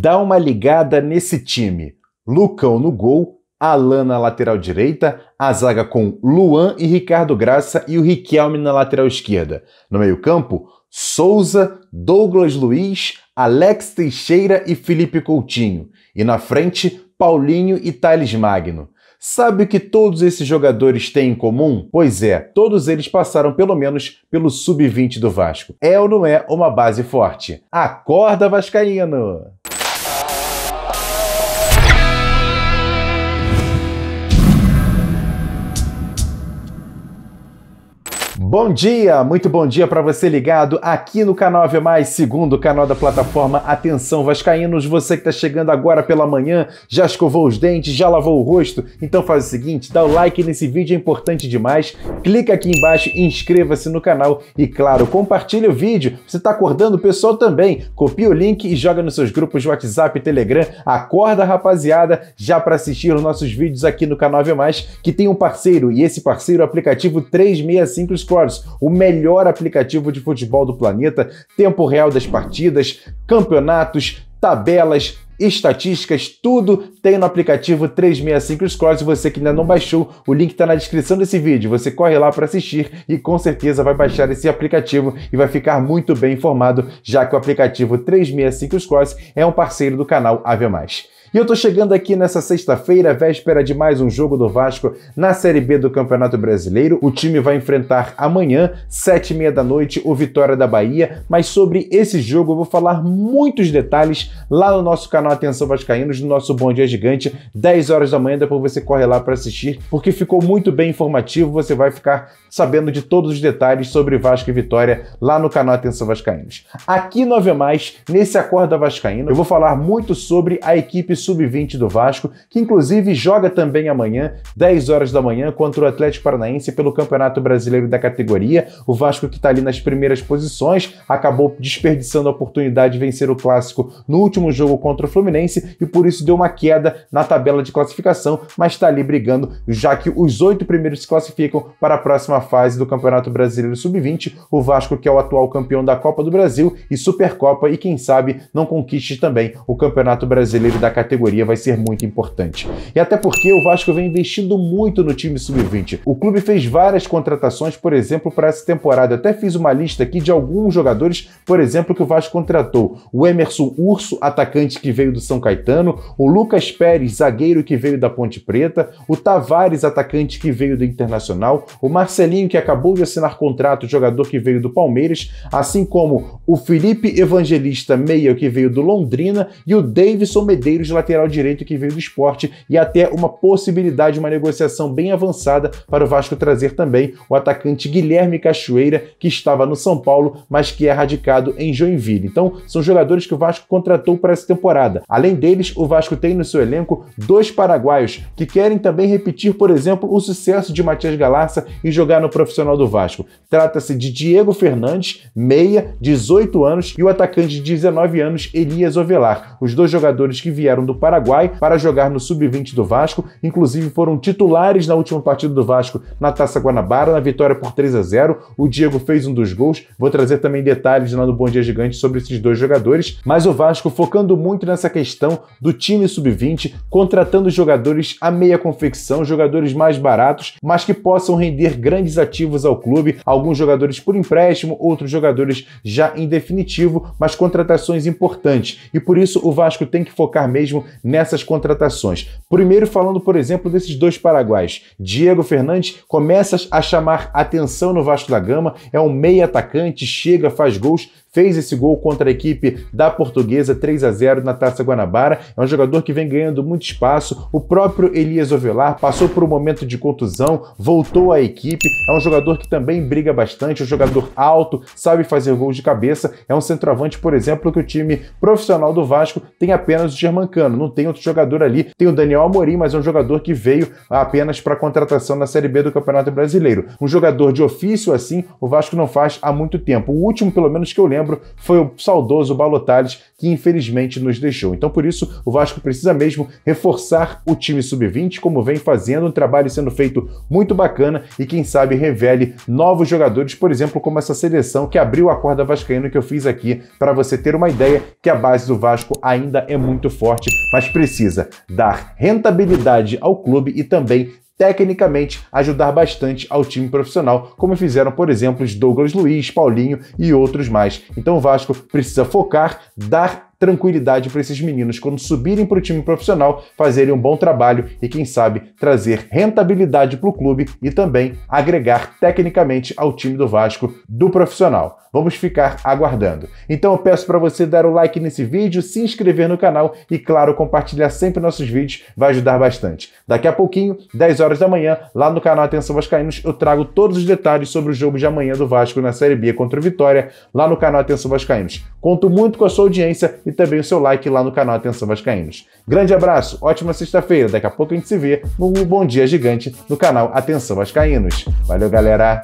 Dá uma ligada nesse time. Lucão no gol, Alan na lateral direita, a zaga com Luan e Ricardo Graça e o Riquelme na lateral esquerda. No meio-campo, Souza, Douglas Luiz, Alex Teixeira e Felipe Coutinho. E na frente, Paulinho e Thales Magno. Sabe o que todos esses jogadores têm em comum? Pois é, todos eles passaram pelo menos pelo sub-20 do Vasco. É ou não é uma base forte? Acorda, Vascaíno! Bom dia, muito bom dia para você ligado aqui no canal Ave Mais, segundo canal da plataforma Atenção Vascaínos. Você que está chegando agora pela manhã, já escovou os dentes, já lavou o rosto? Então faz o seguinte, dá o like nesse vídeo, é importante demais. Clica aqui embaixo, inscreva-se no canal e, claro, compartilha o vídeo. Você está acordando o pessoal também. Copia o link e joga nos seus grupos de WhatsApp e Telegram. Acorda, rapaziada, já para assistir os nossos vídeos aqui no canal Ave Mais, que tem um parceiro e esse parceiro é o aplicativo 365 Score o melhor aplicativo de futebol do planeta, tempo real das partidas, campeonatos, tabelas, estatísticas, tudo tem no aplicativo 365 Scores. Você que ainda não baixou, o link está na descrição desse vídeo. Você corre lá para assistir e com certeza vai baixar esse aplicativo e vai ficar muito bem informado, já que o aplicativo 365 Scores é um parceiro do canal Ave Mais. E eu estou chegando aqui nessa sexta-feira, véspera de mais um jogo do Vasco na Série B do Campeonato Brasileiro. O time vai enfrentar amanhã, sete e meia da noite, o Vitória da Bahia. Mas sobre esse jogo eu vou falar muitos detalhes lá no nosso canal canal Atenção Vascaínos, no nosso Bom Dia Gigante, 10 horas da manhã, depois você corre lá para assistir, porque ficou muito bem informativo, você vai ficar sabendo de todos os detalhes sobre Vasco e Vitória lá no canal Atenção Vascaínos. Aqui no Ave Mais, nesse Acorda Vascaíno, eu vou falar muito sobre a equipe sub-20 do Vasco, que inclusive joga também amanhã, 10 horas da manhã, contra o Atlético Paranaense pelo Campeonato Brasileiro da categoria. O Vasco que está ali nas primeiras posições, acabou desperdiçando a oportunidade de vencer o clássico no último jogo contra o Fluminense e por isso deu uma queda na tabela de classificação, mas está ali brigando, já que os oito primeiros se classificam para a próxima fase do Campeonato Brasileiro Sub-20. O Vasco, que é o atual campeão da Copa do Brasil e Supercopa, e quem sabe não conquiste também o Campeonato Brasileiro da categoria, vai ser muito importante. E até porque o Vasco vem investindo muito no time Sub-20. O clube fez várias contratações, por exemplo, para essa temporada. Até fiz uma lista aqui de alguns jogadores, por exemplo, que o Vasco contratou. O Emerson Urso, atacante que veio veio do São Caetano, o Lucas Pérez, zagueiro que veio da Ponte Preta, o Tavares, atacante que veio do Internacional, o Marcelinho, que acabou de assinar contrato, jogador que veio do Palmeiras, assim como o Felipe Evangelista Meia, que veio do Londrina, e o Davidson Medeiros, lateral direito, que veio do esporte, e até uma possibilidade, uma negociação bem avançada para o Vasco trazer também o atacante Guilherme Cachoeira, que estava no São Paulo, mas que é radicado em Joinville. Então, são jogadores que o Vasco contratou para essa temporada temporada. Além deles, o Vasco tem no seu elenco dois paraguaios que querem também repetir, por exemplo, o sucesso de Matias Galarça e jogar no profissional do Vasco. Trata-se de Diego Fernandes, meia, 18 anos, e o atacante de 19 anos, Elias Ovelar. Os dois jogadores que vieram do Paraguai para jogar no sub-20 do Vasco, inclusive foram titulares na última partida do Vasco na Taça Guanabara, na vitória por 3 a 0. O Diego fez um dos gols. Vou trazer também detalhes lá no Bom Dia Gigante sobre esses dois jogadores, mas o Vasco focando muito nessa essa questão do time sub-20, contratando jogadores a meia confecção, jogadores mais baratos, mas que possam render grandes ativos ao clube, alguns jogadores por empréstimo, outros jogadores já em definitivo, mas contratações importantes. E por isso o Vasco tem que focar mesmo nessas contratações. Primeiro falando, por exemplo, desses dois paraguaios. Diego Fernandes começa a chamar atenção no Vasco da Gama, é um meia atacante, chega, faz gols, fez esse gol contra a equipe da Portuguesa 3 a 0 na Taça Guanabara. É um jogador que vem ganhando muito espaço. O próprio Elias Ovelar passou por um momento de contusão, voltou à equipe. É um jogador que também briga bastante, um jogador alto, sabe fazer gols de cabeça. É um centroavante, por exemplo, que o time profissional do Vasco tem apenas o Germancano, não tem outro jogador ali. Tem o Daniel Amorim, mas é um jogador que veio apenas para contratação na Série B do Campeonato Brasileiro. Um jogador de ofício assim, o Vasco não faz há muito tempo. O último, pelo menos que eu lembro, novembro foi o saudoso Balotales que infelizmente nos deixou. Então, por isso, o Vasco precisa mesmo reforçar o time sub-20, como vem fazendo, um trabalho sendo feito muito bacana e quem sabe revele novos jogadores, por exemplo, como essa seleção que abriu a corda vascaína que eu fiz aqui, para você ter uma ideia que a base do Vasco ainda é muito forte, mas precisa dar rentabilidade ao clube e também tecnicamente ajudar bastante ao time profissional, como fizeram, por exemplo, os Douglas Luiz, Paulinho e outros mais. Então o Vasco precisa focar, dar tranquilidade para esses meninos quando subirem para o time profissional, fazerem um bom trabalho e, quem sabe, trazer rentabilidade para o clube e também agregar tecnicamente ao time do Vasco do profissional. Vamos ficar aguardando. Então eu peço para você dar o like nesse vídeo, se inscrever no canal e, claro, compartilhar sempre nossos vídeos, vai ajudar bastante. Daqui a pouquinho, 10 horas da manhã, lá no canal Atenção Vascaínos, eu trago todos os detalhes sobre o jogo de amanhã do Vasco na Série B contra o Vitória, lá no canal Atenção Vascaínos. Conto muito com a sua audiência e também o seu like lá no canal Atenção Vascaínos. Grande abraço, ótima sexta-feira. Daqui a pouco a gente se vê no Bom Dia Gigante no canal Atenção Vascaínos. Valeu, galera!